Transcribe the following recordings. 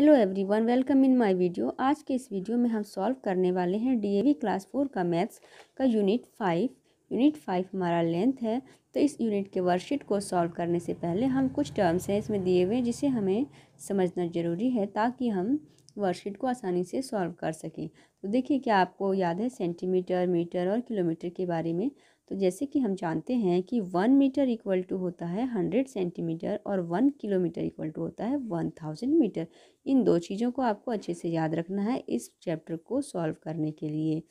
hello everyone welcome in my video आज के इस वीडियो में हम सॉल्व करने वाले हैं डीएवी क्लास फोर का मैथ्स का यूनिट फाइव यूनिट फाइव हमारा लेंथ है तो इस यूनिट के वर्कशीट को सॉल्व करने से पहले हम कुछ टर्म्स हैं इसमें दिए हुए जिसे हमें समझना ज़रूरी है ताकि हम वर्कशीट को आसानी से सॉल्व कर सकें तो देखिए क्या आपको याद है सेंटीमीटर मीटर और किलोमीटर के बारे में तो जैसे कि हम जानते हैं कि वन मीटर इक्वल टू होता है हंड्रेड सेंटीमीटर और वन किलोमीटर इक्वल टू होता है वन थाउजेंड मीटर इन दो चीज़ों को आपको अच्छे से याद रखना है इस चैप्टर को सॉल्व करने के लिए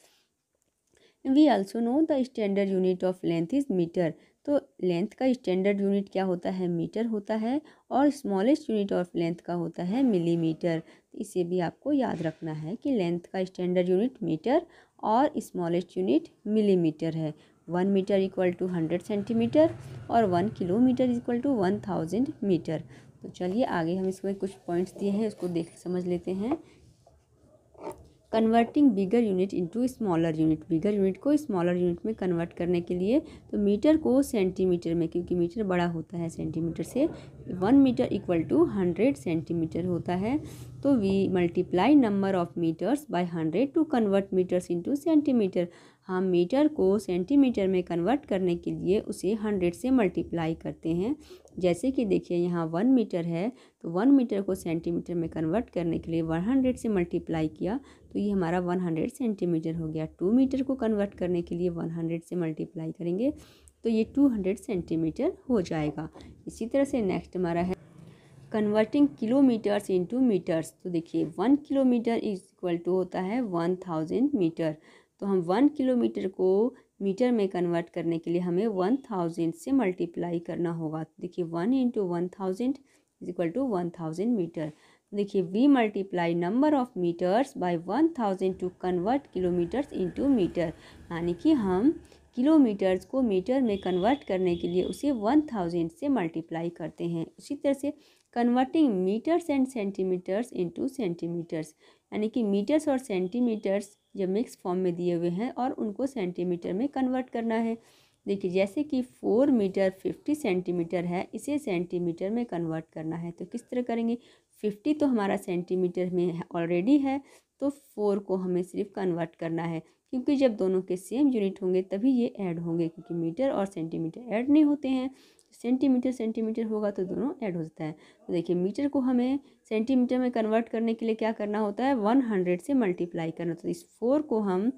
we also know the standard unit of length is metre तो लेंथ का स्टैंडर्ड यूनिट क्या होता है मीटर होता है और स्मॉलेस्ट यूनिट ऑफ लेंथ का होता है मिलीमीटर इसे भी आपको याद रखना है कि लेंथ का स्टैंडर्ड यूनिट मीटर और स्मॉलेस्ट यूनिट मिलीमीटर है one metre equal to hundred centimetre और one kilometre equal to one thousand metre तो चलिए आगे हम इसमें कुछ पॉइंट्स दिए हैं उसको देख समझ लेते हैं converting bigger unit into smaller unit bigger unit को स्मॉलर यूनिट में कन्वर्ट करने के लिए तो मीटर को सेंटीमीटर में क्योंकि मीटर बड़ा होता है सेंटीमीटर से one metre equal to hundred centimetre होता है तो we multiply number of metres by hundred to convert metres into centimetre हम मीटर को सेंटीमीटर में कन्वर्ट करने के लिए उसे हंड्रेड से मल्टीप्लाई करते हैं जैसे कि देखिए यहाँ वन मीटर है तो वन मीटर को सेंटीमीटर में कन्वर्ट करने के लिए वन हंड्रेड से मल्टीप्लाई किया तो ये हमारा वन हंड्रेड सेंटीमीटर हो गया टू मीटर को कन्वर्ट करने के लिए वन हंड्रेड से मल्टीप्लाई करेंगे तो ये 200 सेंटीमीटर हो जाएगा इसी तरह से नेक्स्ट हमारा है कन्वर्टिंग किलोमीटर्स इंटू मीटर्स तो देखिए one kilometre is equal to होता है वन थाउजेंड मीटर तो हम वन किलोमीटर को मीटर में कन्वर्ट करने के लिए हमें वन थाउजेंड से मल्टीप्लाई करना होगा तो देखिए one into one thousand is equal to one thousand metre देखिए we multiply number of metres by one thousand to convert kilometres into metre यानी कि हम किलोमीटर्स को मीटर में कन्वर्ट करने के लिए उसे वन थाउजेंड से मल्टीप्लाई करते हैं उसी तरह से converting metres and centimetres into centimetres यानी कि मीटर्स और सेंटीमीटर्स जब मिक्स फॉर्म में दिए हुए हैं और उनको सेंटीमीटर में कन्वर्ट करना है देखिए जैसे कि फोर मीटर फिफ्टी सेंटीमीटर है इसे सेंटीमीटर में कन्वर्ट करना है तो किस तरह करेंगे फिफ्टी तो हमारा सेंटीमीटर में ऑलरेडी है तो फोर को हमें सिर्फ कन्वर्ट करना है क्योंकि जब दोनों के सेम यूनिट होंगे तभी ये ऐड होंगे क्योंकि मीटर और सेंटीमीटर ऐड नहीं होते हैं सेंटीमीटर सेंटीमीटर होगा तो दोनों ऐड हो जाता है तो देखिए मीटर को हमें सेंटीमीटर में कन्वर्ट करने के लिए क्या करना होता है वन हंड्रेड से मल्टीप्लाई करना तो इस फोर को हम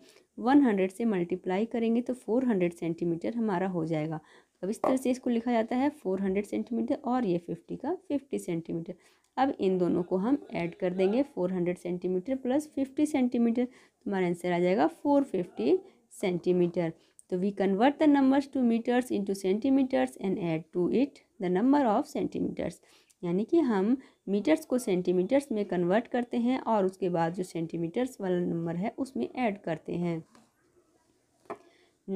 वन हंड्रेड से मल्टीप्लाई करेंगे तो फोर हंड्रेड सेंटीमीटर हमारा हो जाएगा अब इस तरह से इसको लिखा जाता है फोर हंड्रेड सेंटीमीटर और ये फिफ्टी का फिफ्टी सेंटीमीटर अब इन दोनों को हम ऐड कर देंगे four hundred centimetre plus fifty centimetre हमारा आंसर आ जाएगा फोर फिफ्टी सेंटीमीटर तो we convert the numbers to metres into centimetres and add to it the number of centimetres यानी कि हम मीटर्स को सेंटीमीटर्स में कन्वर्ट करते हैं और उसके बाद जो सेंटीमीटर्स वाला नंबर है उसमें ऐड करते हैं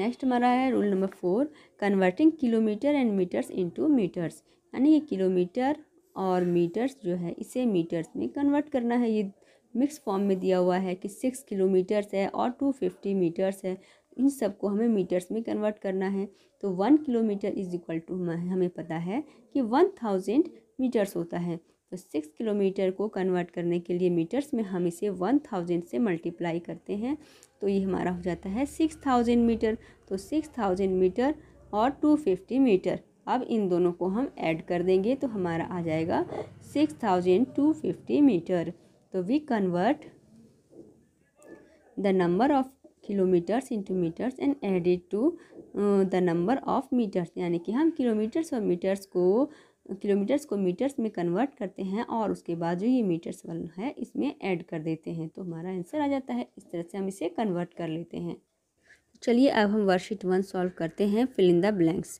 नेक्स्ट हमारा है rule number four converting kilometre and metres into metres यानी कि किलोमीटर और मीटर्स जो है इसे मीटर्स में कन्वर्ट करना है ये मिक्स फॉर्म में दिया हुआ है कि सिक्स किलोमीटर्स है और टू फिफ्टी मीटर्स है इन सबको हमें मीटर्स में कन्वर्ट करना है तो one kilometre is equal to हमें पता है कि वन थाउजेंड मीटर्स होता है तो सिक्स किलोमीटर को कन्वर्ट करने के लिए मीटर्स में हम इसे वन थाउजेंड से मल्टीप्लाई करते हैं तो ये हमारा हो जाता है सिक्स थाउजेंड मीटर तो सिक्स थाउजेंड मीटर और टू फिफ्टी मीटर अब इन दोनों को हम ऐड कर देंगे तो हमारा आ जाएगा six thousand two fifty metre तो we convert the number of kilometres into metres and added to the number of metres यानी कि हम किलोमीटर्स और मीटर्स को किलोमीटर्स को मीटर्स में कन्वर्ट करते हैं और उसके बाद जो ये मीटर्स वाला है इसमें ऐड कर देते हैं तो हमारा आंसर आ जाता है इस तरह से हम इसे कन्वर्ट कर लेते हैं चलिए अब हम वर्कशीट वन सॉल्व करते हैं fill in the blanks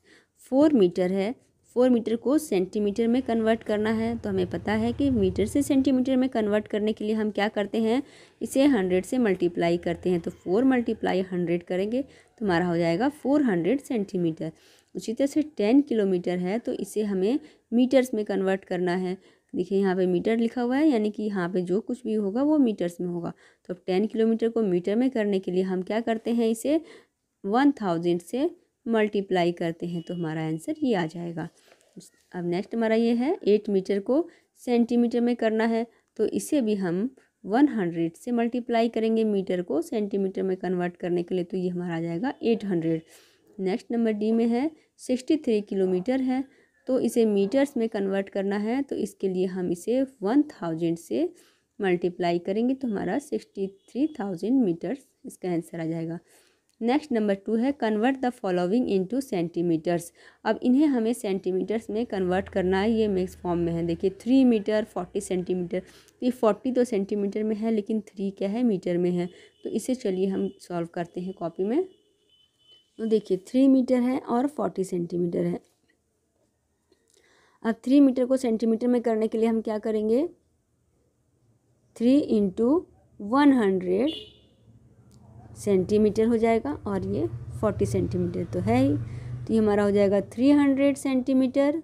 four metre है फोर मीटर को सेंटीमीटर में कन्वर्ट करना है तो हमें पता है कि मीटर से सेंटीमीटर में कन्वर्ट करने के लिए हम क्या करते हैं इसे हंड्रेड से मल्टीप्लाई करते हैं तो फोर मल्टीप्लाई हंड्रेड करेंगे तो हमारा हो जाएगा फोर हंड्रेड सेंटीमीटर उसी तरह से टेन किलोमीटर है तो इसे हमें मीटर्स में कन्वर्ट करना है देखिए यहाँ पे मीटर लिखा हुआ है यानी कि यहाँ पे जो कुछ भी होगा वो मीटर्स में होगा तो अब टेन किलोमीटर को मीटर में करने के लिए हम क्या करते हैं इसे वन थाउजेंड से मल्टीप्लाई करते हैं तो हमारा आंसर ये आ जाएगा अब नेक्स्ट हमारा ये है एट मीटर को सेंटीमीटर में करना है तो इसे भी हम वन हंड्रेड से मल्टीप्लाई करेंगे मीटर को सेंटीमीटर में कन्वर्ट करने के लिए तो ये हमारा आ जाएगा eight hundred next number D में है सिक्सटी थ्री किलोमीटर है तो इसे मीटर्स में कन्वर्ट करना है तो इसके लिए हम इसे वन थाउजेंड से मल्टीप्लाई करेंगे तो हमारा सिक्सटी थ्री थाउजेंड मीटर्स इसका आंसर आ जाएगा नेक्स्ट नंबर टू है convert the following into centimetres अब इन्हें हमें सेंटीमीटर्स में कन्वर्ट करना है ये मिक्स फॉर्म में है देखिए थ्री मीटर फोर्टी सेंटीमीटर तो ये फोर्टी तो सेंटीमीटर में है लेकिन थ्री क्या है मीटर में है तो इसे चलिए हम सॉल्व करते हैं कॉपी में तो देखिए थ्री मीटर है और फोर्टी सेंटीमीटर है अब थ्री मीटर को सेंटीमीटर में करने के लिए हम क्या करेंगे three into one hundred centimetre हो जाएगा और ये फोर्टी सेंटीमीटर तो है ही तो ये हमारा हो जाएगा थ्री हंड्रेड सेंटीमीटर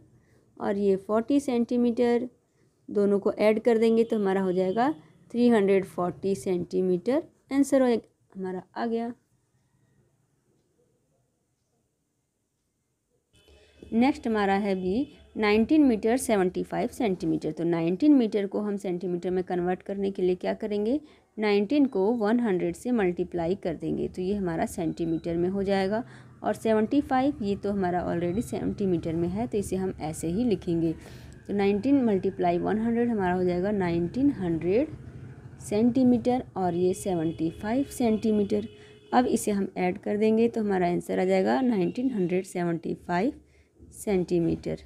और ये फोर्टी सेंटीमीटर दोनों को ऐड कर देंगे तो हमारा हो जाएगा three hundred forty centimetre answer हो हमारा आ गया नेक्स्ट हमारा है बी 19 मीटर 75 सेंटीमीटर तो 19 मीटर को हम सेंटीमीटर में कन्वर्ट करने के लिए क्या करेंगे 19 को 100 से मल्टीप्लाई कर देंगे तो ये हमारा सेंटीमीटर में हो जाएगा और 75 ये तो हमारा ऑलरेडी सेंटीमीटर में है तो इसे हम ऐसे ही लिखेंगे तो 19 मल्टीप्लाई 100 हमारा हो जाएगा 1900 सेंटीमीटर और ये 75 सेंटीमीटर अब इसे हम ऐड कर देंगे तो हमारा आंसर आ जाएगा नाइनटीन सेंटीमीटर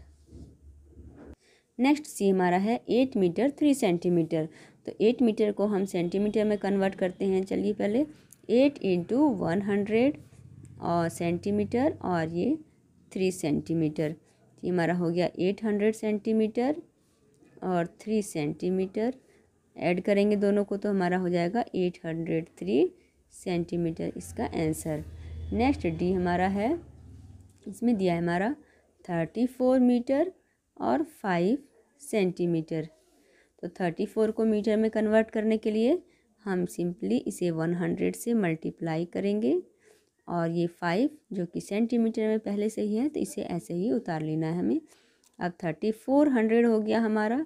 नेक्स्ट सी हमारा है एट मीटर थ्री सेंटीमीटर तो एट मीटर को हम सेंटीमीटर में कन्वर्ट करते हैं चलिए पहले एट इंटू वन हंड्रेड और सेंटीमीटर और ये थ्री सेंटीमीटर ये हमारा हो गया एट हंड्रेड सेंटीमीटर और थ्री सेंटीमीटर ऐड करेंगे दोनों को तो हमारा हो जाएगा एट हंड्रेड थ्री सेंटीमीटर इसका आंसर नेक्स्ट डी हमारा है इसमें दिया है हमारा थर्टी फोर मीटर और फाइव सेंटीमीटर तो थर्टी फोर को मीटर में कन्वर्ट करने के लिए हम सिंपली इसे वन हंड्रेड से मल्टीप्लाई करेंगे और ये फाइव जो कि सेंटीमीटर में पहले से ही है तो इसे ऐसे ही उतार लेना है हमें अब थर्टी फोर हंड्रेड हो गया हमारा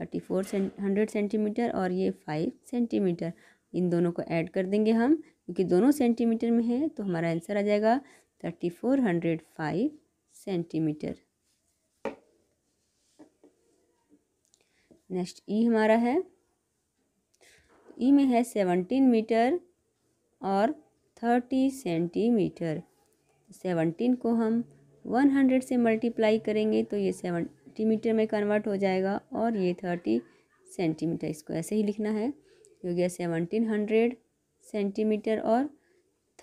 थर्टी फोर हंड्रेड सेंटीमीटर और ये फाइव सेंटीमीटर इन दोनों को ऐड कर देंगे हम क्योंकि दोनों सेंटीमीटर में है तो हमारा आंसर आ जाएगा thirty four hundred five centimetre next E हमारा है ई में है सेवनटीन मीटर और थर्टी सेंटीमीटर सेवनटीन को हम वन हंड्रेड से मल्टीप्लाई करेंगे तो ये सेवनटी मीटर में कन्वर्ट हो जाएगा और ये थर्टी सेंटीमीटर इसको ऐसे ही लिखना है हो गया सेवनटीन हंड्रेड सेंटीमीटर और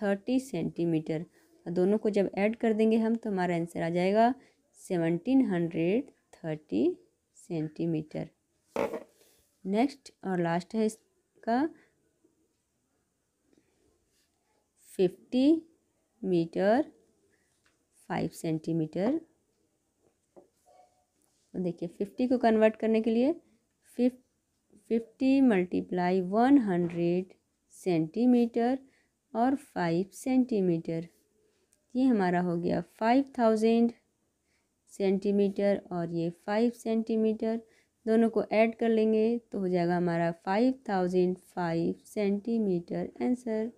थर्टी सेंटीमीटर दोनों को जब ऐड कर देंगे हम तो हमारा आंसर आ जाएगा seventeen hundred thirty centimetre next और लास्ट है इसका फिफ्टी मीटर फाइव सेंटीमीटर तो देखिए फिफ्टी को कन्वर्ट करने के लिए fif fifty multiply one hundred centimetre और फाइव सेंटीमीटर ये हमारा हो गया फाइव थाउजेंड सेंटीमीटर और ये फाइव सेंटीमीटर दोनों को ऐड कर लेंगे तो हो जाएगा हमारा five thousand five centimetre answer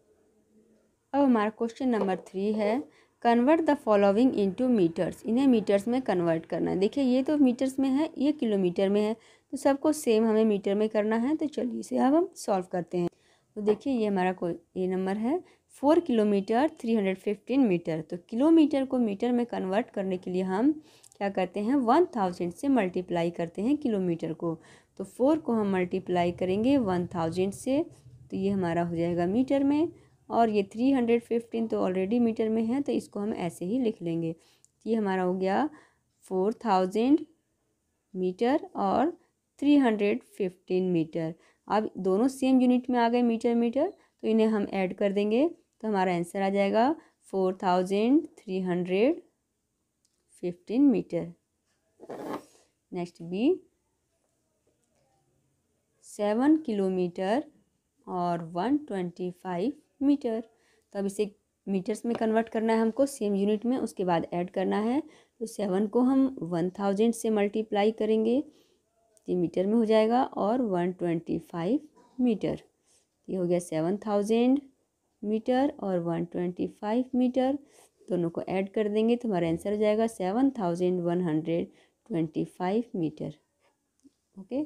अब हमारा क्वेश्चन नंबर थ्री है convert the following into metres इन्हें मीटर्स में कन्वर्ट करना है देखिए ये तो मीटर्स में है ये किलोमीटर में है तो सबको सेम हमें मीटर में करना है तो चलिए इसे अब हम सॉल्व करते हैं तो देखिए ये हमारा कोई ये नंबर है four kilometre three hundred fifteen metre तो किलोमीटर को मीटर में कन्वर्ट करने के लिए हम क्या करते हैं वन थाउजेंड से मल्टीप्लाई करते हैं किलोमीटर को तो फोर को हम मल्टीप्लाई करेंगे वन थाउजेंड से तो ये हमारा हो जाएगा मीटर में और ये थ्री हंड्रेड फिफ्टीन तो ऑलरेडी मीटर में है तो इसको हम ऐसे ही लिख लेंगे तो ये हमारा हो गया फोर थाउजेंड मीटर और थ्री हंड्रेड फिफ्टीन मीटर अब दोनों सेम यूनिट में आ गए मीटर मीटर तो इन्हें हम ऐड कर देंगे तो हमारा आंसर आ जाएगा four thousand three hundred fifteen metre next B seven kilometre और वन ट्वेंटी फाइव मीटर तो अब इसे मीटर्स में कन्वर्ट करना है हमको सेम यूनिट में उसके बाद ऐड करना है तो सेवन को हम वन थाउजेंड से मल्टीप्लाई करेंगे ये मीटर में हो जाएगा और वन ट्वेंटी फाइव मीटर ये हो गया सेवन थाउजेंड मीटर और वन ट्वेंटी फाइव मीटर दोनों को ऐड कर देंगे तो हमारा आंसर हो जाएगा seven thousand one hundred twenty five metre okay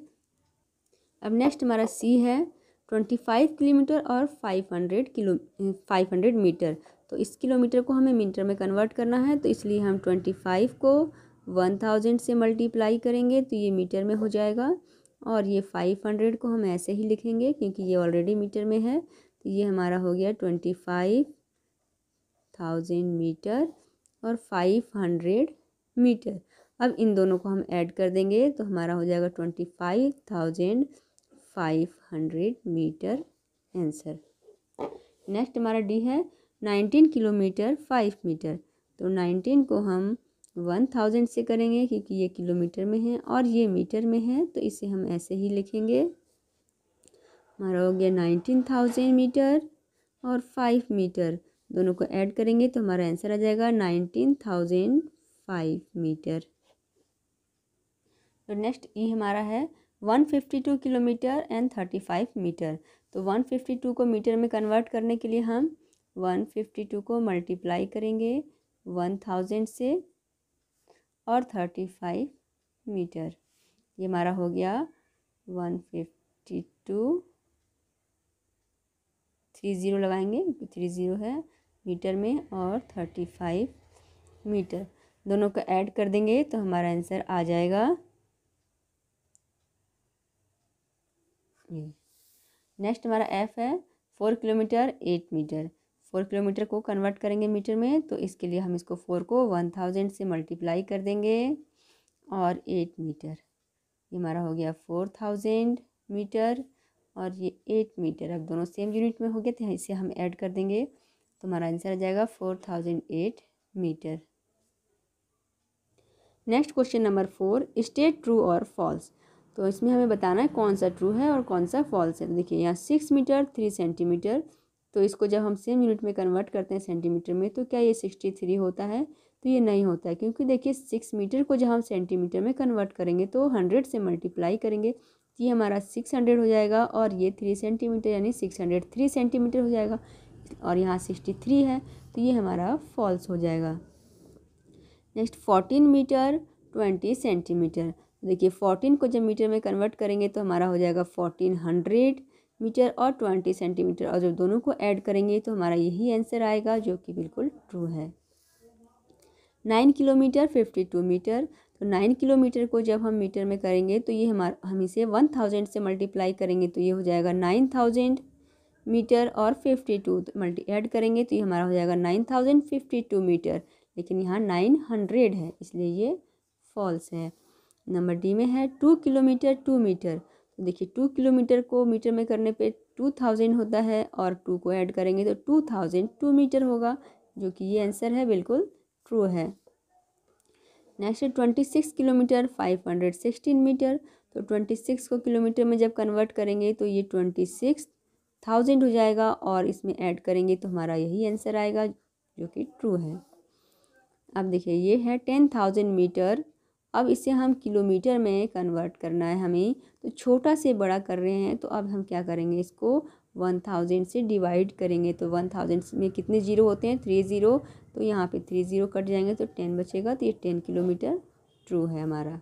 अब नेक्स्ट हमारा सी है ट्वेंटी फाइव किलोमीटर और five hundred kilo five hundred metre तो इस किलोमीटर को हमें मीटर में कन्वर्ट करना है तो इसलिए हम ट्वेंटी फाइव को वन थाउजेंड से मल्टीप्लाई करेंगे तो ये मीटर में हो जाएगा और ये फाइव हंड्रेड को हम ऐसे ही लिखेंगे क्योंकि ये ऑलरेडी मीटर में है ये हमारा हो गया ट्वेंटी फाइव थाउजेंड मीटर और फाइव हंड्रेड मीटर अब इन दोनों को हम ऐड कर देंगे तो हमारा हो जाएगा twenty five thousand five hundred metre answer next हमारा डी है नाइनटीन किलोमीटर फाइव मीटर तो नाइनटीन को हम वन थाउजेंड से करेंगे क्योंकि ये किलोमीटर में है और ये मीटर में है तो इसे हम ऐसे ही लिखेंगे हमारा हो गया नाइनटीन थाउजेंड मीटर और फाइव मीटर दोनों को ऐड करेंगे तो हमारा आंसर आ जाएगा नाइनटीन थाउजेंड फाइव मीटर तो नेक्स्ट ई हमारा है one fifty two kilometre and thirty five metre तो वन फिफ्टी टू को मीटर में कन्वर्ट करने के लिए हम वन फिफ्टी टू को मल्टीप्लाई करेंगे वन थाउजेंड से और थर्टी फाइव मीटर ये हमारा हो गया one fifty two three zero लगाएंगे थ्री ज़ीरो है मीटर में और थर्टी फाइव मीटर दोनों को ऐड कर देंगे तो हमारा आंसर आ जाएगा नेक्स्ट हमारा एफ है four kilometre eight metre four kilometre को कन्वर्ट करेंगे मीटर में तो इसके लिए हम इसको फोर को वन थाउजेंड से मल्टीप्लाई कर देंगे और एट मीटर ये हमारा हो गया फोर थाउजेंड मीटर और ये एट मीटर अब दोनों सेम यूनिट में हो गए थे इसे हम ऐड कर देंगे तो हमारा आंसर आ जाएगा four thousand eight metre next question number four state true और फॉल्स तो इसमें हमें बताना है कौन सा ट्रू है और कौन सा फॉल्स है तो देखिए यहाँ सिक्स मीटर थ्री सेंटीमीटर तो इसको जब हम सेम यूनिट में कन्वर्ट करते हैं सेंटीमीटर में तो क्या ये सिक्सटी थ्री होता है तो ये नहीं होता है क्योंकि देखिए सिक्स मीटर को जब हम सेंटीमीटर में कन्वर्ट करेंगे तो हंड्रेड से मल्टीप्लाई करेंगे ये हमारा सिक्स हंड्रेड हो जाएगा और ये थ्री सेंटीमीटर यानी सिक्स हंड्रेड थ्री सेंटीमीटर हो जाएगा और यहाँ सिक्सटी थ्री है तो ये हमारा फॉल्स हो जाएगा next fourteen metre twenty centimetre देखिए फोर्टीन को जब मीटर में कन्वर्ट करेंगे तो हमारा हो जाएगा फोर्टीन हंड्रेड मीटर और ट्वेंटी सेंटीमीटर और जब दोनों को ऐड करेंगे तो हमारा यही आंसर आएगा जो कि बिल्कुल ट्रू है nine kilometre fifty two metre तो नाइन किलोमीटर को जब हम मीटर में करेंगे तो ये हमारा हम इसे वन थाउजेंड से मल्टीप्लाई करेंगे तो ये हो जाएगा नाइन थाउजेंड मीटर और फिफ्टी टू तो मल्टी ऐड करेंगे तो ये हमारा हो जाएगा nine thousand fifty two metre लेकिन यहाँ नाइन हंड्रेड है इसलिए ये फॉल्स है नंबर डी में है टू किलोमीटर टू मीटर तो देखिए टू किलोमीटर को मीटर में करने पर टू थाउजेंड होता है और टू को ऐड करेंगे तो टू थाउजेंड टू मीटर होगा जो कि ये आंसर है बिल्कुल ट्रू है नेक्स्ट है twenty six kilometre five hundred sixteen metre तो ट्वेंटी सिक्स को किलोमीटर में जब कन्वर्ट करेंगे तो ये ट्वेंटी सिक्स थाउजेंड हो जाएगा और इसमें ऐड करेंगे तो हमारा यही आंसर आएगा जो कि ट्रू है अब देखिए ये है टेन थाउजेंड मीटर अब इसे हम किलोमीटर में कन्वर्ट करना है हमें तो छोटा से बड़ा कर रहे हैं तो अब हम क्या करेंगे इसको वन थाउजेंड से डिवाइड करेंगे तो वन थाउजेंड में कितने ज़ीरो होते हैं थ्री ज़ीरो तो यहाँ पे थ्री ज़ीरो कट जाएंगे तो टेन बचेगा तो ये टेन किलोमीटर ट्रू है हमारा